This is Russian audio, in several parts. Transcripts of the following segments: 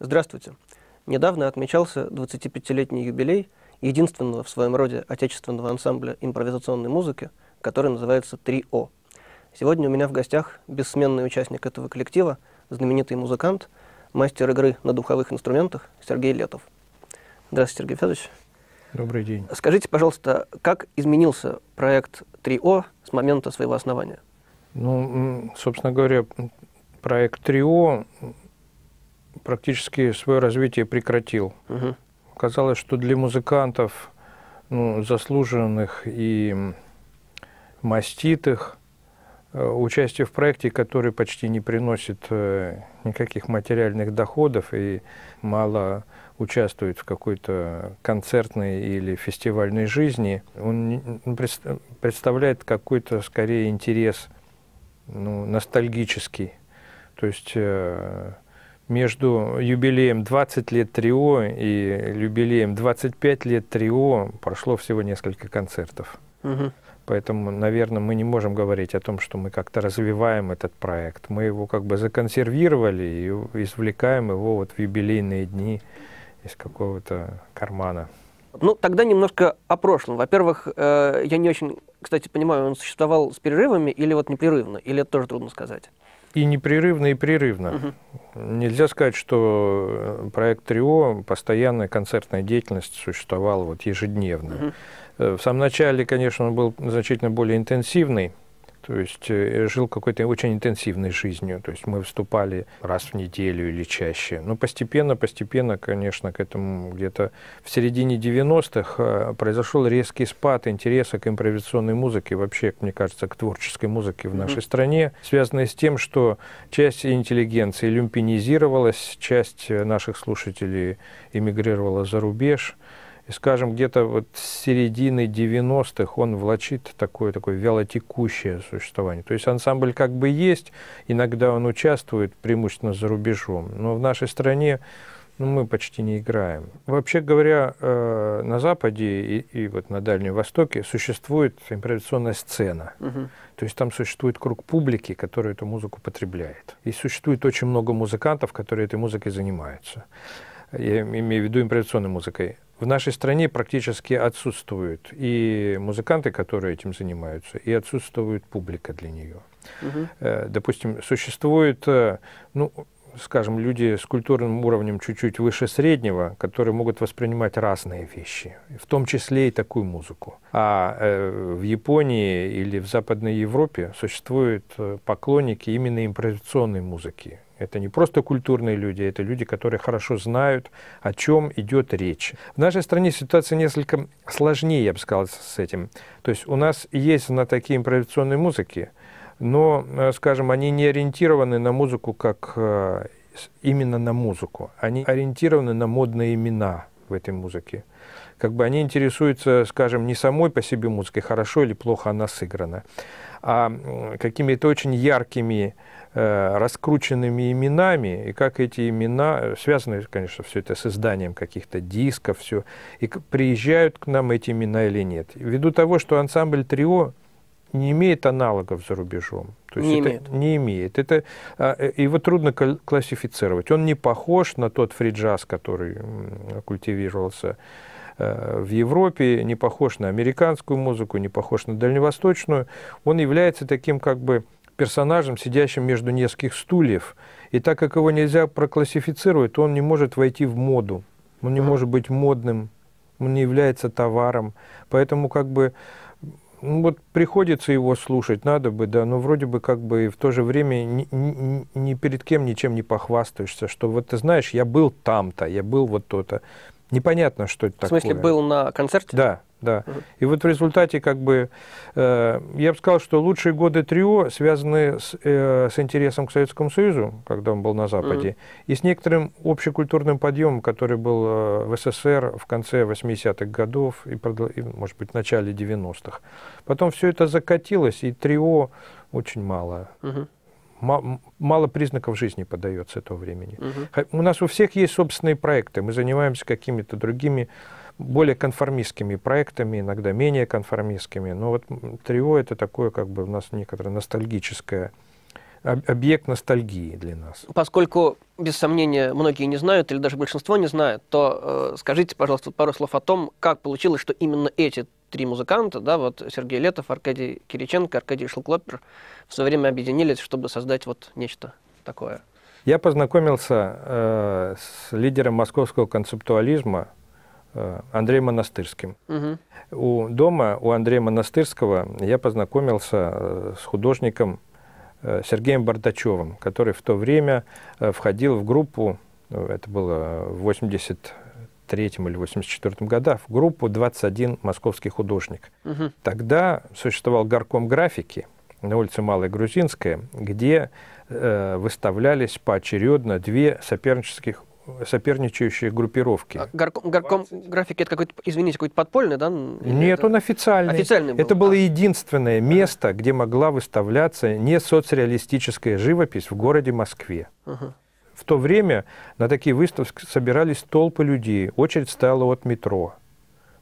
Здравствуйте. Недавно отмечался 25-летний юбилей единственного в своем роде отечественного ансамбля импровизационной музыки, который называется 3О. Сегодня у меня в гостях бессменный участник этого коллектива, знаменитый музыкант, мастер игры на духовых инструментах Сергей Летов. Здравствуйте, Сергей Федорович. Добрый день. Скажите, пожалуйста, как изменился проект 3О с момента своего основания? Ну, собственно говоря, проект 3О практически свое развитие прекратил. Угу. Казалось, что для музыкантов, ну, заслуженных и маститых, э, участие в проекте, который почти не приносит э, никаких материальных доходов и мало участвует в какой-то концертной или фестивальной жизни, он представляет какой-то скорее интерес ну, ностальгический. То есть э, между юбилеем 20 лет Трио и юбилеем 25 лет Трио прошло всего несколько концертов. Угу. Поэтому, наверное, мы не можем говорить о том, что мы как-то развиваем этот проект. Мы его как бы законсервировали и извлекаем его вот в юбилейные дни из какого-то кармана. Ну, тогда немножко о прошлом. Во-первых, э, я не очень, кстати, понимаю, он существовал с перерывами или вот непрерывно, или это тоже трудно сказать? и непрерывно, и прерывно. Угу. Нельзя сказать, что э, проект Трио, постоянная концертная деятельность существовала вот ежедневно. Угу. В самом начале, конечно, он был значительно более интенсивный, то есть э, жил какой-то очень интенсивной жизнью, то есть мы выступали раз в неделю или чаще. Но постепенно, постепенно, конечно, к этому где-то в середине 90-х э, произошел резкий спад интереса к импровизационной музыке, вообще, мне кажется, к творческой музыке в нашей mm-hmm. стране, связанный с тем, что часть интеллигенции люмпинизировалась, часть э, наших слушателей эмигрировала за рубеж, и, скажем, где-то вот с середины 90-х он влачит такое, такое вялотекущее существование. То есть ансамбль как бы есть, иногда он участвует преимущественно за рубежом, но в нашей стране ну, мы почти не играем. Вообще говоря, э, на Западе и, и вот на Дальнем Востоке существует импровизационная сцена. То есть там существует круг публики, который эту музыку потребляет. И существует очень много музыкантов, которые этой музыкой занимаются я имею в виду импровизационной музыкой, в нашей стране практически отсутствуют и музыканты, которые этим занимаются, и отсутствует публика для нее. Угу. Допустим, существует, э, ну, скажем, люди с культурным уровнем чуть-чуть выше среднего, которые могут воспринимать разные вещи, в том числе и такую музыку. А э, в Японии или в Западной Европе существуют поклонники именно импровизационной музыки, это не просто культурные люди, это люди, которые хорошо знают, о чем идет речь. В нашей стране ситуация несколько сложнее, я бы сказал, с этим. То есть у нас есть на такие импровизационные музыки, но, э, скажем, они не ориентированы на музыку как э, именно на музыку. Они ориентированы на модные имена в этой музыке как бы они интересуются, скажем, не самой по себе музыкой, хорошо или плохо она сыграна, а какими-то очень яркими э, раскрученными именами, и как эти имена, э, связаны, конечно, все это с изданием каких-то дисков, все, и приезжают к нам эти имена или нет. Ввиду того, что ансамбль трио не имеет аналогов за рубежом. То есть не это имеет. не имеет. Это, а, э, его трудно классифицировать. Он не похож на тот фриджаз, который культивировался Э, в Европе, не похож на американскую музыку, не похож на дальневосточную. Он является таким как бы персонажем, сидящим между нескольких стульев. И так как его нельзя проклассифицировать, то он не может войти в моду. Он не может быть модным, он не является товаром. Поэтому как бы ну, вот приходится его слушать, надо бы, да, но вроде бы как бы в то же время ни, ни, ни перед кем ничем не похвастаешься, что вот ты знаешь, я был там-то, я был вот то-то. то то Непонятно, что это такое. В смысле, был на концерте? Да, да. Угу. И вот в результате, как бы, э, я бы сказал, что лучшие годы трио связаны с, э, с интересом к Советскому Союзу, когда он был на Западе, угу. и с некоторым общекультурным подъемом, который был э, в СССР в конце 80-х годов и, и, может быть, в начале 90-х. Потом все это закатилось, и трио очень мало. Угу мало признаков жизни подается этого времени. Угу. У нас у всех есть собственные проекты, мы занимаемся какими-то другими, более конформистскими проектами, иногда менее конформистскими, но вот трио это такое как бы у нас некоторое ностальгическое объект ностальгии для нас. Поскольку, без сомнения, многие не знают, или даже большинство не знают, то э, скажите, пожалуйста, пару слов о том, как получилось, что именно эти три музыканта, да, вот Сергей Летов, Аркадий Кириченко, Аркадий Шелклопер в свое время объединились, чтобы создать вот нечто такое. Я познакомился э, с лидером московского концептуализма э, Андреем Монастырским. Угу. У дома у Андрея Монастырского я познакомился э, с художником э, Сергеем Бардачевым, который в то время э, входил в группу, э, это было в 80 83 или 84 годах в группу 21 московский художник. Угу. Тогда существовал горком графики на улице Малая Грузинская, где э, выставлялись поочередно две сопернических соперничающие группировки. А горком, горком графики это какой-то, извините, какой-то подпольный, да? Или Нет, это... он официальный. официальный был, это было а. единственное место, где могла выставляться не соцреалистическая живопись в городе Москве. uh в то время на такие выставки собирались толпы людей, очередь стояла от метро.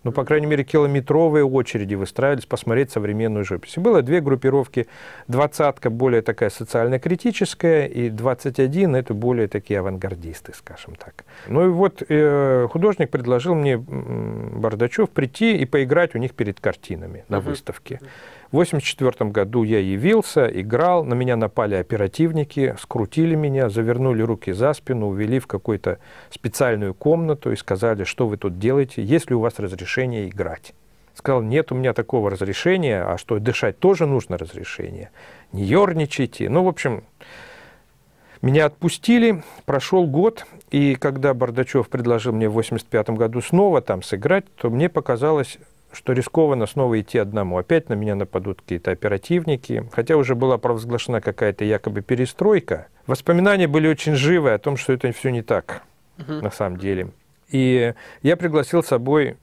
Ну, по крайней мере, километровые очереди выстраивались посмотреть современную живопись. было две группировки. Двадцатка более такая социально-критическая, и 21 это более такие авангардисты, скажем так. Ну и вот э, художник предложил мне, Бардачев, прийти и поиграть у них перед картинами на выставке. В 1984 году я явился, играл, на меня напали оперативники, скрутили меня, завернули руки за спину, увели в какую-то специальную комнату и сказали, что вы тут делаете, есть ли у вас разрешение играть. Сказал, нет у меня такого разрешения, а что, дышать тоже нужно разрешение. Не ерничайте. Ну, в общем, меня отпустили, прошел год, и когда Бардачев предложил мне в 1985 году снова там сыграть, то мне показалось что рискованно снова идти одному. Опять на меня нападут какие-то оперативники. Хотя уже была провозглашена какая-то якобы перестройка. Воспоминания были очень живы о том, что это все не так угу. на самом деле. И я пригласил с собой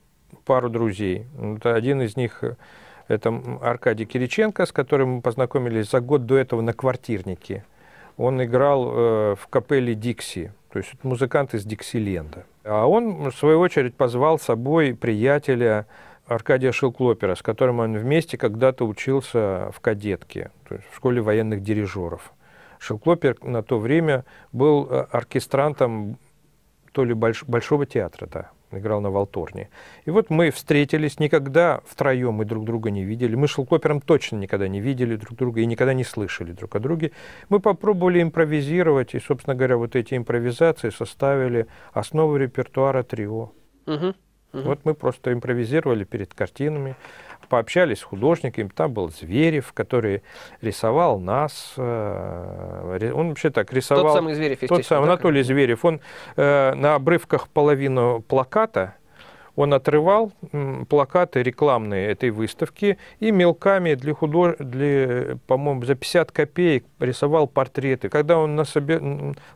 пару друзей. Вот один из них э, это Аркадий Кириченко, с которым мы познакомились за год до этого на «Квартирнике». Он играл э, в капелле «Дикси», то есть музыкант из «Диксиленда». А он, в свою очередь, позвал с собой приятеля Аркадия Шилклопера, с которым он вместе когда-то учился в кадетке, то есть в школе военных дирижеров. Шилклопер на то время был э, оркестрантом то ли больш Большого театра, да, играл на Волторне. И вот мы встретились, никогда втроем мы друг друга не видели. Мы с Шелкопером точно никогда не видели друг друга и никогда не слышали друг о друге. Мы попробовали импровизировать, и, собственно говоря, вот эти импровизации составили основу репертуара трио. Угу. Угу. Вот мы просто импровизировали перед картинами, пообщались с художниками, там был Зверев, который рисовал нас, э, он вообще так рисовал... Тот самый Зверев, Тот самый, Анатолий Зверев, он э, на обрывках половину плаката он отрывал плакаты рекламные этой выставки и мелками для худож... для, по-моему, за 50 копеек рисовал портреты. Когда он насобе...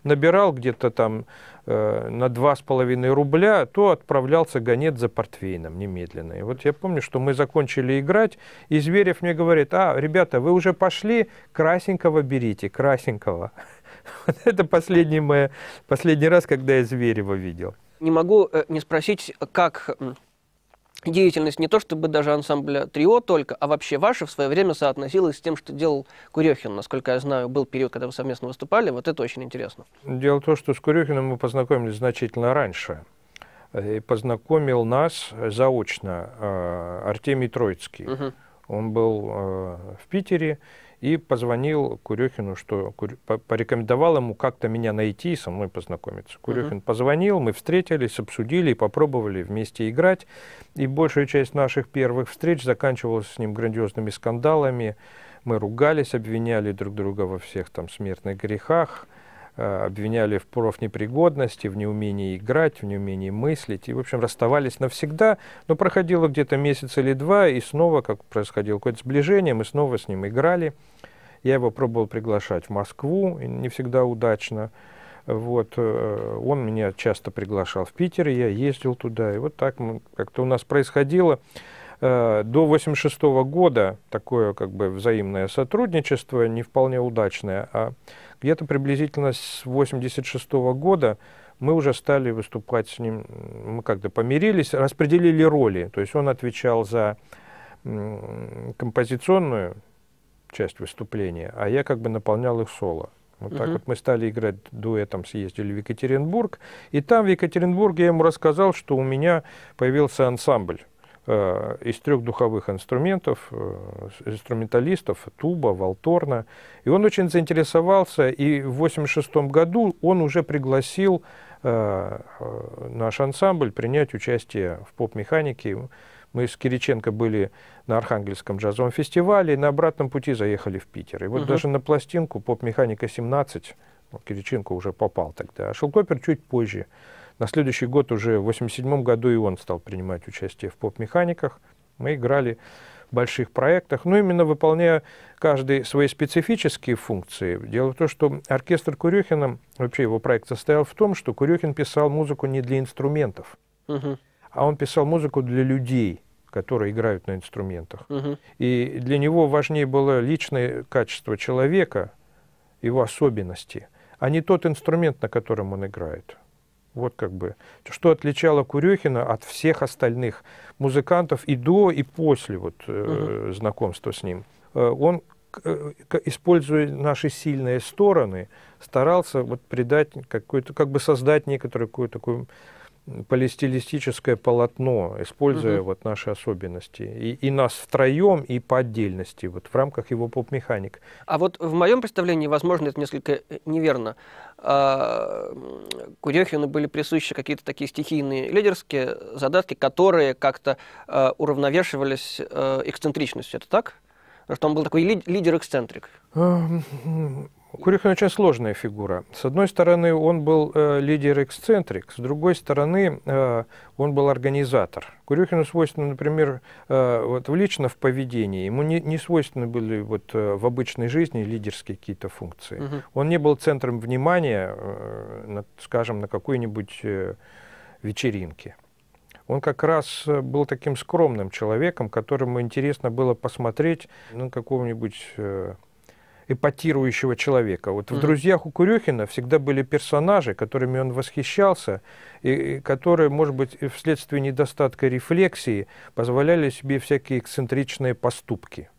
набирал где-то там э, на два с половиной рубля, то отправлялся гонец за портвейном немедленно. И вот я помню, что мы закончили играть, и Зверев мне говорит, а, ребята, вы уже пошли, красенького берите, красенького. Это последний, мой, последний раз, когда я Зверева видел. Не могу э, не спросить, как деятельность не то чтобы даже ансамбля трио только, а вообще ваша в свое время соотносилась с тем, что делал Курехин. Насколько я знаю, был период, когда вы совместно выступали. Вот это очень интересно. Дело в том, что с Курехиным мы познакомились значительно раньше. Э, и познакомил нас э, заочно э, Артемий Троицкий. Угу. Он был э, в Питере и позвонил Курехину, что порекомендовал ему как-то меня найти и со мной познакомиться. Курехин uh-huh. позвонил, мы встретились, обсудили и попробовали вместе играть. И большая часть наших первых встреч заканчивалась с ним грандиозными скандалами. Мы ругались, обвиняли друг друга во всех там смертных грехах. Э, обвиняли в профнепригодности, в неумении играть, в неумении мыслить. И, в общем, расставались навсегда. Но проходило где-то месяц или два, и снова, как происходило какое-то сближение, мы снова с ним играли. Я его пробовал приглашать в Москву, не всегда удачно. Вот, э, он меня часто приглашал в Питер, я ездил туда. И вот так как-то у нас происходило Э, до 86 года такое как бы взаимное сотрудничество, не вполне удачное, а где-то приблизительно с 86 года мы уже стали выступать с ним, мы как-то помирились, распределили роли. То есть он отвечал за композиционную часть выступления, а я как бы наполнял их соло. Вот угу. так вот мы стали играть дуэтом, съездили в Екатеринбург. И там, в Екатеринбурге, я ему рассказал, что у меня появился ансамбль Э, из трех духовых инструментов, э, инструменталистов, туба, волторна. И он очень заинтересовался, и в 1986 году он уже пригласил э, наш ансамбль принять участие в поп-механике. Мы с Кириченко были на Архангельском джазовом фестивале и на обратном пути заехали в Питер. И вот угу. даже на пластинку «Поп-механика-17» ну, Кириченко уже попал тогда, а Шелкопер чуть позже – на следующий год, уже в 87 году, и он стал принимать участие в поп-механиках. Мы играли в больших проектах, но ну, именно выполняя каждый свои специфические функции. Дело в том, что оркестр Курюхина, вообще его проект состоял в том, что Курюхин писал музыку не для инструментов, угу. а он писал музыку для людей – которые играют на инструментах. Угу. И для него важнее было личное качество человека, его особенности, а не тот инструмент, на котором он играет. Вот как бы, что отличало Курехина от всех остальных музыкантов и до, и после вот, угу. э, знакомства с ним. Э, он, э, используя наши сильные стороны, старался вот придать какой-то, как бы создать некоторую такую полистилистическое полотно, используя угу. вот наши особенности. И, и нас втроем, и по отдельности, вот в рамках его поп-механик. А вот в моем представлении, возможно, это несколько э, неверно. А, Курехину были присущи какие-то такие стихийные лидерские задатки, которые как-то э, уравновешивались э, эксцентричностью. Это так? Потому что он был такой лидер-эксцентрик. Курихин очень сложная фигура. С одной стороны, он был э, лидер-эксцентрик, с другой стороны, э, он был организатор. Курюхину свойственно, например, э, вот, лично в поведении, ему не, не свойственны были вот, э, в обычной жизни лидерские какие-то функции. Угу. Он не был центром внимания, э, на, скажем, на какой-нибудь э, вечеринке. Он как раз э, был таким скромным человеком, которому интересно было посмотреть на ну, какого-нибудь... Э, эпатирующего человека. Вот mm-hmm. в «Друзьях» у Курехина всегда были персонажи, которыми он восхищался, и, и которые, может быть, вследствие недостатка рефлексии позволяли себе всякие эксцентричные поступки.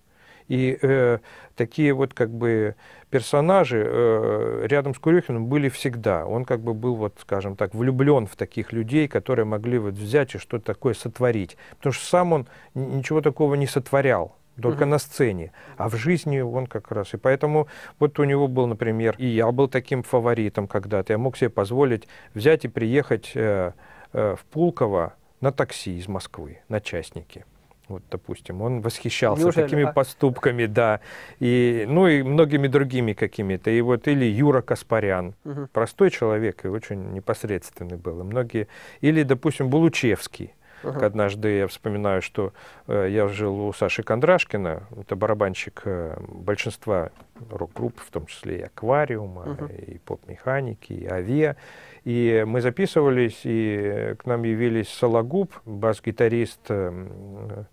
И э, такие вот как бы персонажи э, рядом с Курюхиным были всегда. Он как бы был, вот, скажем так, влюблен в таких людей, которые могли вот взять и что-то такое сотворить. Потому что сам он ничего такого не сотворял только угу. на сцене, а в жизни он как раз. И поэтому вот у него был, например, и я был таким фаворитом когда-то. Я мог себе позволить взять и приехать э, э, в Пулково на такси из Москвы, на частники, Вот, допустим, он восхищался Неужели? такими а? поступками, да, и, ну и многими другими какими-то. И вот или Юра Каспарян, угу. простой человек и очень непосредственный был. И многие, или, допустим, Булучевский, Uh-huh. Однажды я вспоминаю, что э, я жил у Саши Кондрашкина, это барабанщик э, большинства рок-групп, в том числе и «Аквариума», uh-huh. и «Поп-механики», и «Авиа». И мы записывались, и к нам явились Сологуб, бас-гитарист э,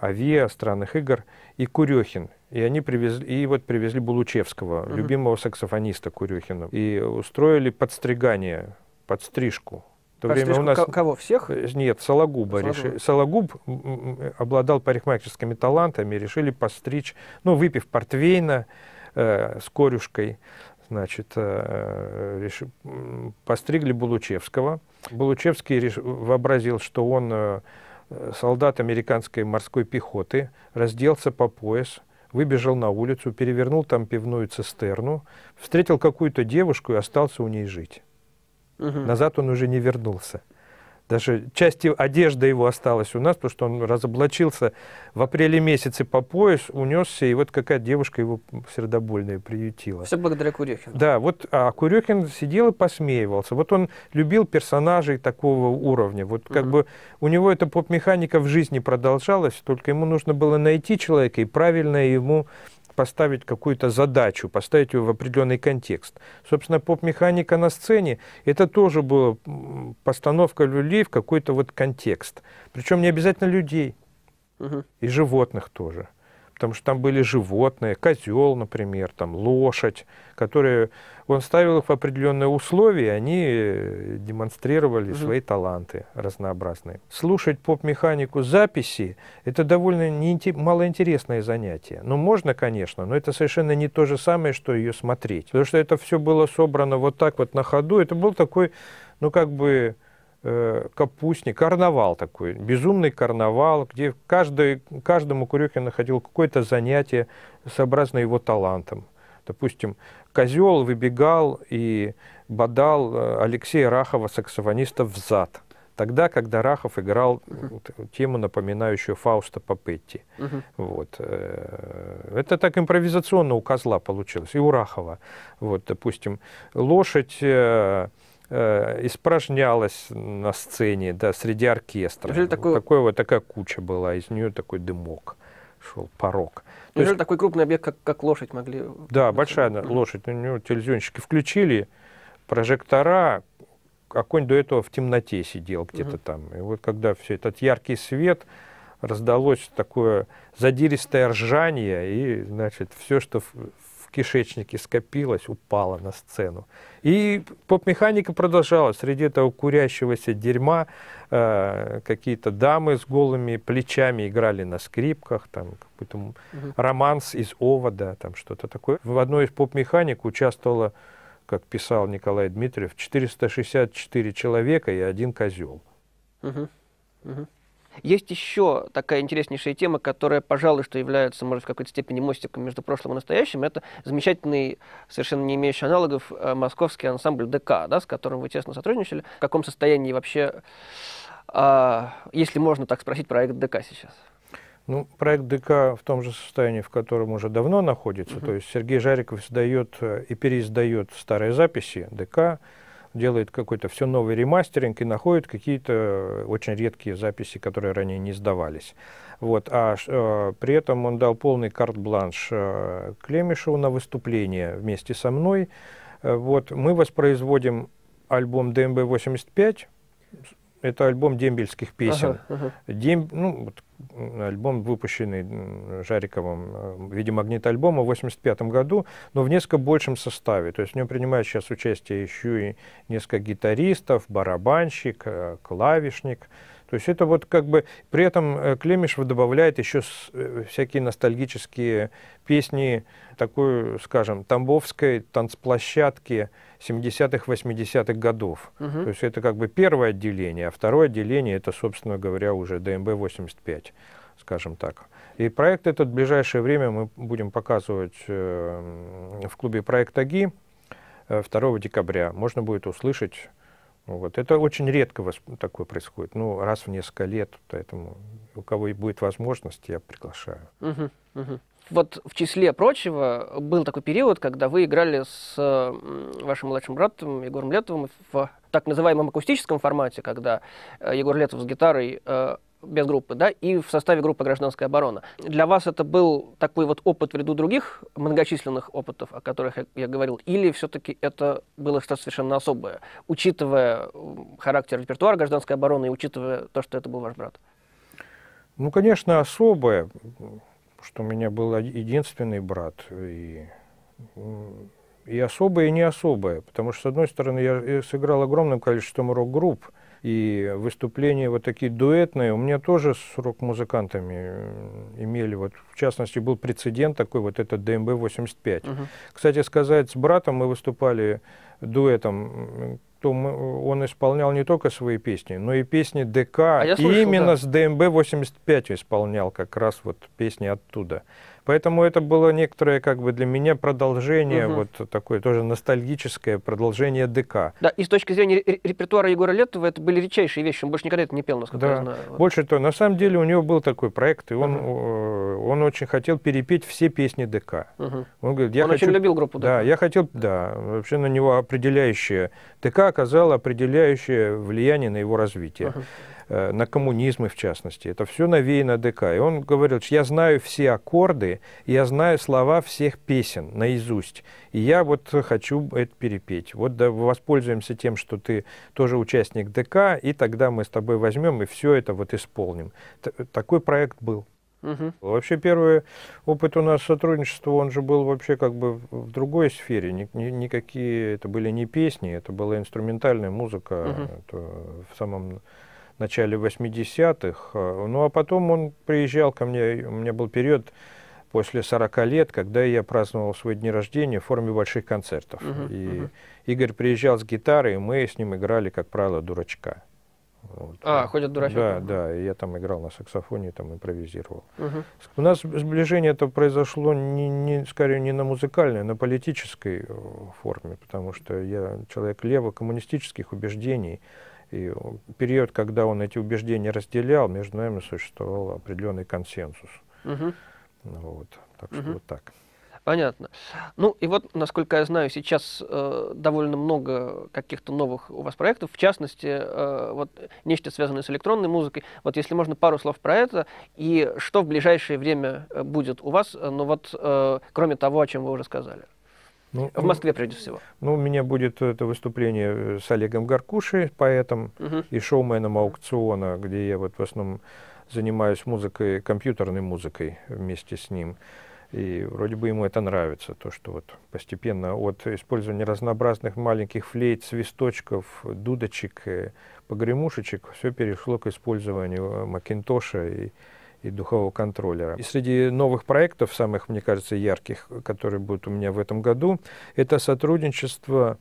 «Авиа», «Странных игр», и Курехин. И они привезли, и вот привезли Булучевского, uh-huh. любимого саксофониста Курехина, и устроили подстригание, подстрижку то время у нас... Кого? Всех? Э, нет, Сологуба. Реши... Сологуб э, обладал парикмахерскими талантами, решили постричь, ну, выпив портвейна э, с корюшкой, значит, э, реши... постригли Булучевского. Булучевский реш... вообразил, что он э, солдат американской морской пехоты, разделся по пояс, выбежал на улицу, перевернул там пивную цистерну, встретил какую-то девушку и остался у ней жить. Угу. Назад он уже не вернулся. Даже часть одежды его осталась у нас, потому что он разоблачился в апреле месяце по пояс, унесся, и вот какая девушка его сердобольная приютила. Все благодаря Курехину. Да, вот а Курехин сидел и посмеивался. Вот он любил персонажей такого уровня. Вот как угу. бы у него эта поп-механика в жизни продолжалась, только ему нужно было найти человека и правильно ему поставить какую-то задачу, поставить ее в определенный контекст. Собственно, поп-механика на сцене – это тоже была постановка людей в какой-то вот контекст. Причем не обязательно людей, угу. и животных тоже потому что там были животные, козел, например, там лошадь, которые он ставил их в определенные условия, и они э, демонстрировали угу. свои таланты разнообразные. Слушать поп-механику записи – это довольно неинте- малоинтересное занятие. Ну, можно, конечно, но это совершенно не то же самое, что ее смотреть. Потому что это все было собрано вот так вот на ходу. Это был такой, ну, как бы Э, капустник, карнавал такой, безумный карнавал, где каждый, каждому Курехин находил какое-то занятие, сообразно его талантом. Допустим, козел выбегал и бодал э, Алексея Рахова, саксофониста, в зад. Тогда, когда Рахов играл тему, напоминающую Фауста Папетти. Uh вот. Э, это так импровизационно у козла получилось, и у Рахова. Вот, допустим, лошадь Э, испражнялась на сцене, да, среди оркестра. Неужели такой... Ну, такой вот, такая куча была, из нее такой дымок шел, порог. то ну, есть... такой крупный объект, как, как лошадь могли... Да, большая mm-hmm. лошадь, у него телевизионщики включили, прожектора, а конь до этого в темноте сидел где-то mm-hmm. там. И вот когда все этот яркий свет, раздалось такое задиристое ржание, и, значит, все, что в кишечнике скопилось, упало на сцену. И поп-механика продолжалась. Среди этого курящегося дерьма э, какие-то дамы с голыми плечами играли на скрипках, там какой-то угу. романс из овода, там что-то такое. В одной из поп-механик участвовало, как писал Николай Дмитриев, 464 человека и один козел. Угу. Угу. Есть еще такая интереснейшая тема, которая, пожалуй, что является, может, в какой-то степени мостиком между прошлым и настоящим. Это замечательный, совершенно не имеющий аналогов, э, московский ансамбль ДК, да, с которым вы тесно сотрудничали. В каком состоянии вообще, а, если можно так спросить, проект ДК сейчас? Ну, проект ДК в том же состоянии, в котором уже давно находится. Угу. То есть Сергей Жариков сдает э, и переиздает старые записи ДК, делает какой-то все новый ремастеринг и находит какие-то очень редкие записи, которые ранее не сдавались. Вот. А э, при этом он дал полный карт-бланш э, Клемишеву на выступление вместе со мной. Э, вот. Мы воспроизводим альбом ДМБ-85, это альбом дембельских песен. Ага, ага. Дем, ну, альбом, выпущенный Жариковым э, в виде магнит-альбома в 1985 году, но в несколько большем составе. То есть в нем принимают сейчас участие еще и несколько гитаристов, барабанщик, э, клавишник, то есть это вот как бы... При этом э, Клемишев добавляет еще э, всякие ностальгические песни такой, скажем, тамбовской танцплощадки 70-х, 80-х годов. Угу. То есть это как бы первое отделение, а второе отделение это, собственно говоря, уже ДМБ-85, скажем так. И проект этот в ближайшее время мы будем показывать э, в клубе «Проект Аги» 2 декабря. Можно будет услышать вот. Это очень редко такое происходит. Ну, раз в несколько лет, поэтому у кого и будет возможность, я приглашаю. Угу, угу. Вот в числе прочего был такой период, когда вы играли с вашим младшим братом Егором Летовым в так называемом акустическом формате, когда э, Егор Летов с гитарой э, без группы, да, и в составе группы «Гражданская оборона». Для вас это был такой вот опыт в ряду других многочисленных опытов, о которых я, я говорил, или все-таки это было что-то совершенно особое, учитывая характер репертуара «Гражданской обороны» и учитывая то, что это был ваш брат? Ну, конечно, особое, что у меня был единственный брат, и, и особое, и не особое, потому что, с одной стороны, я э, сыграл огромным количеством рок-групп, и выступления вот такие дуэтные у меня тоже с рок-музыкантами э, имели. Вот, в частности, был прецедент такой, вот этот ДМБ-85. Угу. Кстати сказать, с братом мы выступали дуэтом, то мы, он исполнял не только свои песни, но и песни ДК. А слышал, и именно да. с ДМБ-85 исполнял как раз вот песни оттуда. Поэтому это было некоторое, как бы для меня продолжение, угу. вот такое тоже ностальгическое продолжение ДК. Да, и с точки зрения репертуара Егора Летова это были редчайшие вещи, он больше никогда это не пел, насколько да. я знаю. Больше того, на самом деле у него был такой проект, и он, угу. он очень хотел перепеть все песни ДК. Угу. Он, говорит, я он хочу... очень любил группу ДК. Да, я хотел, да, вообще на него определяющее, ДК оказало определяющее влияние на его развитие. Угу. Э, на коммунизмы в частности. Это все навеяно ДК. И он говорил, что я знаю все аккорды, я знаю слова всех песен наизусть. И я вот хочу это перепеть. Вот да, воспользуемся тем, что ты тоже участник ДК, и тогда мы с тобой возьмем и все это вот исполним. Т такой проект был. Угу. Вообще первый опыт у нас сотрудничества, он же был вообще как бы в другой сфере. Ни, ни, никакие это были не песни, это была инструментальная музыка угу. это в самом начале 80-х. Э, ну, а потом он приезжал ко мне, у меня был период после 40 лет, когда я праздновал свой день рождения в форме больших концертов. uh и uh Игорь приезжал с гитарой, и мы с ним играли, как правило, дурачка. Вот. А, ходят дурачок. Да, да, и я там играл на саксофоне, там импровизировал. Угу. У нас сближение это произошло не, не, скорее не на музыкальной, а на политической э, форме, потому что я человек лево-коммунистических убеждений. И период, когда он эти убеждения разделял, между нами существовал определенный консенсус. Угу. Вот. Так что угу. вот так. Понятно. Ну и вот, насколько я знаю, сейчас э, довольно много каких-то новых у вас проектов, в частности, э, вот нечто связанное с электронной музыкой. Вот если можно пару слов про это, и что в ближайшее время будет у вас, э, ну вот, э, кроме того, о чем вы уже сказали. Ну, в ну, Москве, прежде всего. Ну, у меня будет это выступление э, с Олегом Гаркуши, поэтом угу. и шоуменом аукциона, где я вот в основном занимаюсь музыкой, компьютерной музыкой вместе с ним. И вроде бы ему это нравится, то, что вот постепенно от использования разнообразных маленьких флейт, свисточков, дудочек, э, погремушечек, все перешло к использованию э, Макинтоша и и духового контроллера. И среди новых проектов, самых, мне кажется, ярких, которые будут у меня в этом году, это сотрудничество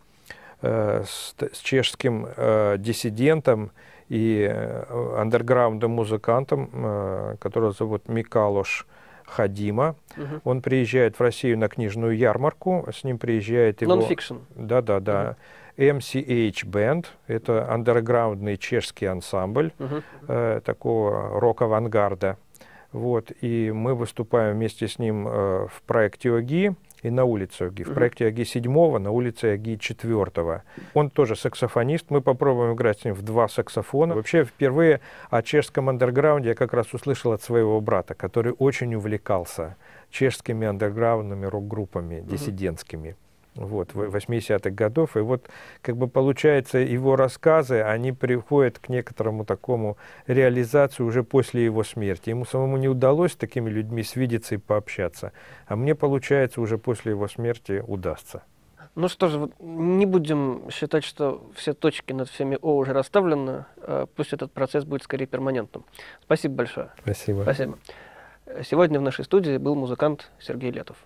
э, с, с чешским э, диссидентом и э, андерграундом-музыкантом, э, которого зовут Микалош Хадима. Угу. Он приезжает в Россию на книжную ярмарку, с ним приезжает его... non да Да-да-да. Угу. MCH Band, это андерграундный чешский ансамбль угу. э, такого рок-авангарда. Вот, и мы выступаем вместе с ним э, в проекте ОГИ и на улице ОГИ. В проекте ОГИ 7, на улице ОГИ 4. Он тоже саксофонист. Мы попробуем играть с ним в два саксофона. Вообще, впервые о чешском андерграунде я как раз услышал от своего брата, который очень увлекался чешскими андерграундными рок-группами, диссидентскими вот, 80-х годов. И вот, как бы получается, его рассказы, они приходят к некоторому такому реализации уже после его смерти. Ему самому не удалось с такими людьми свидеться и пообщаться, а мне, получается, уже после его смерти удастся. Ну что же, не будем считать, что все точки над всеми О уже расставлены. А пусть этот процесс будет скорее перманентным. Спасибо большое. Спасибо. Спасибо. Сегодня в нашей студии был музыкант Сергей Летов.